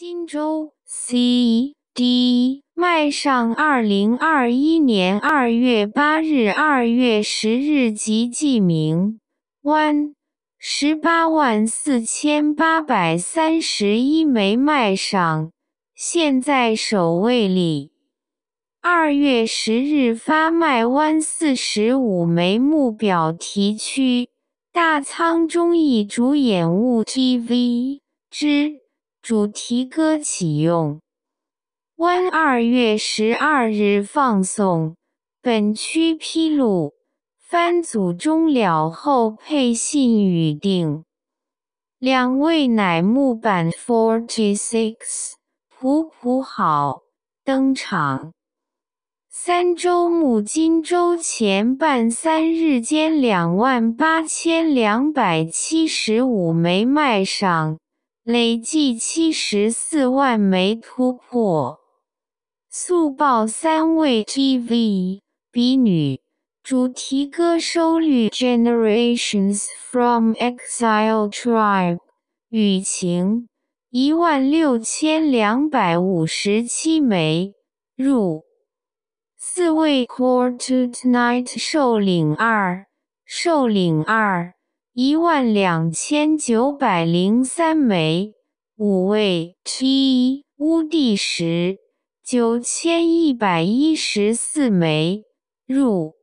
荆州 C D 麦上二零二一年二月八日、二月十日及记名弯十八万四千八百三十一枚麦上，现在首位里。二月十日发卖湾四十五枚，目标提区大仓中以主演物 T V 之。主题歌启用。温二月十二日放送。本区披露番组终了后配信预定。两位乃木坂 Forty Six 普普好登场。三周目金周前半三日间两万八千两百七十五枚卖上。累计七十四万枚突破，速报三位 TV 比女主题歌收率 Generations from Exile Tribe 雨晴一万六千两百五十七枚入四位 c o r t to Tonight 受领二受领二。一万两千九百零三枚，五位 T 乌第十九千一百一十四枚入。